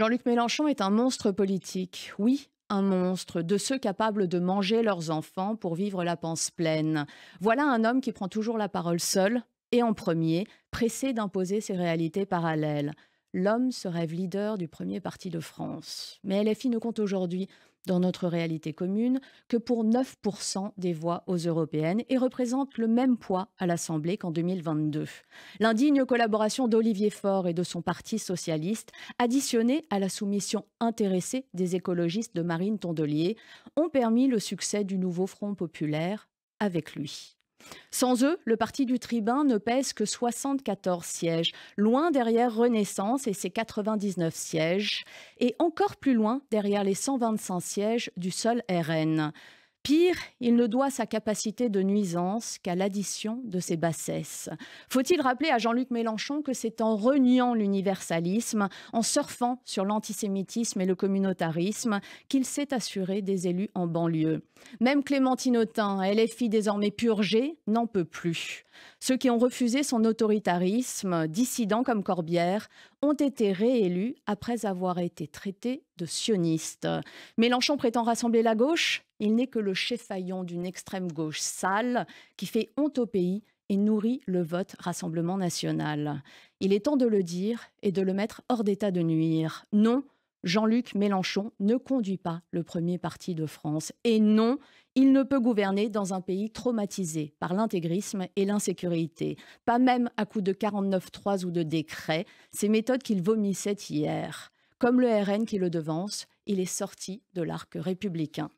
Jean-Luc Mélenchon est un monstre politique, oui, un monstre, de ceux capables de manger leurs enfants pour vivre la panse pleine. Voilà un homme qui prend toujours la parole seul et en premier, pressé d'imposer ses réalités parallèles l'homme se rêve leader du premier parti de France. Mais LFI ne compte aujourd'hui, dans notre réalité commune, que pour 9% des voix aux européennes et représente le même poids à l'Assemblée qu'en 2022. L'indigne collaboration d'Olivier Faure et de son parti socialiste, additionnée à la soumission intéressée des écologistes de Marine Tondelier, ont permis le succès du nouveau Front populaire avec lui. Sans eux, le parti du tribun ne pèse que 74 sièges, loin derrière Renaissance et ses 99 sièges, et encore plus loin derrière les 125 sièges du seul RN. Pire, il ne doit sa capacité de nuisance qu'à l'addition de ses bassesses. Faut-il rappeler à Jean-Luc Mélenchon que c'est en reniant l'universalisme, en surfant sur l'antisémitisme et le communautarisme, qu'il s'est assuré des élus en banlieue. Même Clémentine Autain, LFI désormais purgée, n'en peut plus. Ceux qui ont refusé son autoritarisme, dissidents comme Corbière, ont été réélus après avoir été traités sioniste. Mélenchon prétend rassembler la gauche. Il n'est que le chef-faillon d'une extrême gauche sale qui fait honte au pays et nourrit le vote Rassemblement national. Il est temps de le dire et de le mettre hors d'état de nuire. Non, Jean-Luc Mélenchon ne conduit pas le premier parti de France. Et non, il ne peut gouverner dans un pays traumatisé par l'intégrisme et l'insécurité. Pas même à coup de 49-3 ou de décrets, ces méthodes qu'il vomissait hier comme le RN qui le devance, il est sorti de l'arc républicain.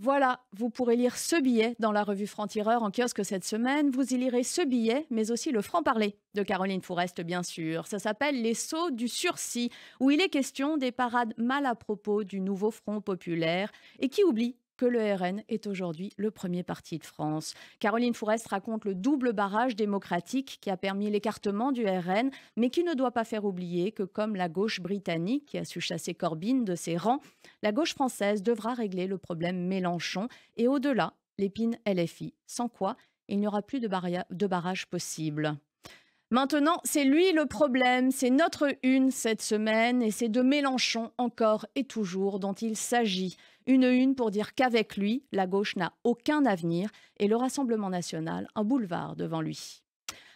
Voilà, vous pourrez lire ce billet dans la revue Franc-Tireur en kiosque cette semaine. Vous y lirez ce billet, mais aussi le franc-parler de Caroline Fourest, bien sûr. Ça s'appelle Les sauts du sursis, où il est question des parades mal à propos du nouveau Front populaire et qui oublie que le RN est aujourd'hui le premier parti de France. Caroline Fourest raconte le double barrage démocratique qui a permis l'écartement du RN, mais qui ne doit pas faire oublier que comme la gauche britannique qui a su chasser Corbyn de ses rangs, la gauche française devra régler le problème Mélenchon et au-delà l'épine LFI, sans quoi il n'y aura plus de, de barrage possible. Maintenant, c'est lui le problème, c'est notre une cette semaine et c'est de Mélenchon encore et toujours dont il s'agit. Une une pour dire qu'avec lui, la gauche n'a aucun avenir et le Rassemblement national un boulevard devant lui.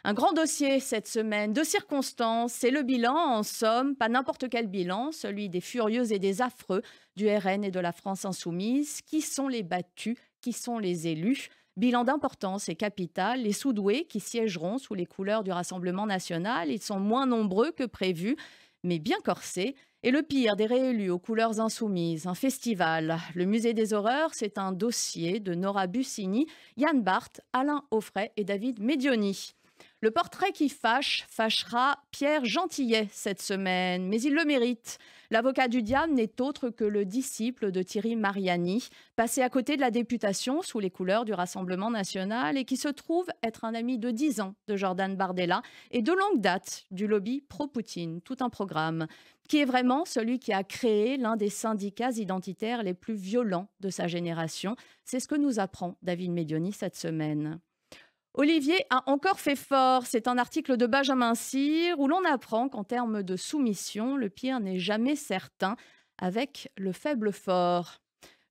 Un grand dossier cette semaine de circonstances, c'est le bilan, en somme, pas n'importe quel bilan, celui des furieux et des affreux du RN et de la France insoumise, qui sont les battus, qui sont les élus. Bilan d'importance et capital, les Soudoués qui siégeront sous les couleurs du Rassemblement national, ils sont moins nombreux que prévu, mais bien corsés. Et le pire, des réélus aux couleurs insoumises, un festival. Le musée des horreurs, c'est un dossier de Nora Bussini, Yann Barth, Alain Offray et David Medioni. Le portrait qui fâche fâchera Pierre Gentillet cette semaine, mais il le mérite. L'avocat du diable n'est autre que le disciple de Thierry Mariani, passé à côté de la députation sous les couleurs du Rassemblement national et qui se trouve être un ami de 10 ans de Jordan Bardella et de longue date du lobby pro-Poutine, tout un programme, qui est vraiment celui qui a créé l'un des syndicats identitaires les plus violents de sa génération. C'est ce que nous apprend David Medioni cette semaine. Olivier a encore fait fort. C'est un article de Benjamin Cyr où l'on apprend qu'en termes de soumission, le pire n'est jamais certain avec le faible fort.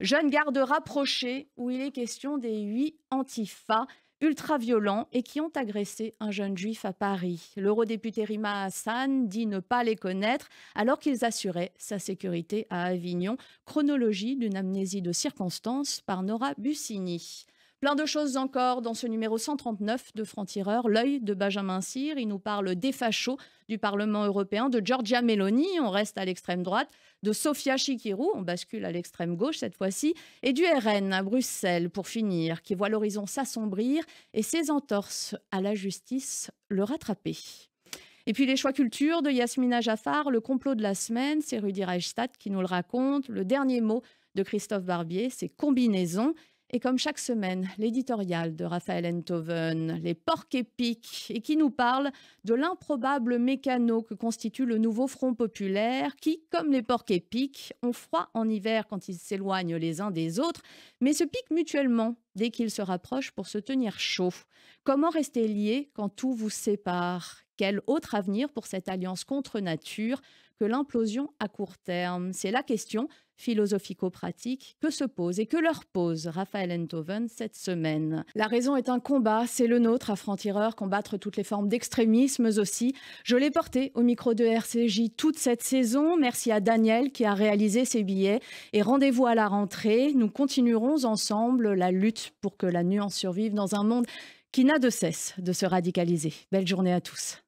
Jeune garde rapprochée où il est question des huit antifas ultra-violents et qui ont agressé un jeune juif à Paris. L'eurodéputé Rima Hassan dit ne pas les connaître alors qu'ils assuraient sa sécurité à Avignon. Chronologie d'une amnésie de circonstances par Nora Bussini. Plein de choses encore dans ce numéro 139 de Franc-Tireur, l'œil de Benjamin Cyr. Il nous parle des fachos du Parlement européen, de Giorgia Meloni, on reste à l'extrême droite, de Sofia Chikirou, on bascule à l'extrême gauche cette fois-ci, et du RN à Bruxelles pour finir, qui voit l'horizon s'assombrir et ses entorses à la justice le rattraper. Et puis les choix culture de Yasmina Jaffar, le complot de la semaine, c'est Rudi Reichstadt qui nous le raconte. Le dernier mot de Christophe Barbier, c'est combinaison. Et comme chaque semaine, l'éditorial de Raphaël Enthoven, les porcs épiques, et qui nous parle de l'improbable mécano que constitue le nouveau Front populaire, qui, comme les porcs épiques, ont froid en hiver quand ils s'éloignent les uns des autres, mais se piquent mutuellement dès qu'ils se rapprochent pour se tenir chaud. Comment rester liés quand tout vous sépare Quel autre avenir pour cette alliance contre nature que l'implosion à court terme C'est la question philosophico pratique que se pose et que leur pose Raphaël Enthoven cette semaine. La raison est un combat, c'est le nôtre à Franc-Tireur, combattre toutes les formes d'extrémisme aussi. Je l'ai porté au micro de RCJ toute cette saison. Merci à Daniel qui a réalisé ses billets et rendez-vous à la rentrée. Nous continuerons ensemble la lutte pour que la nuance survive dans un monde qui n'a de cesse de se radicaliser. Belle journée à tous.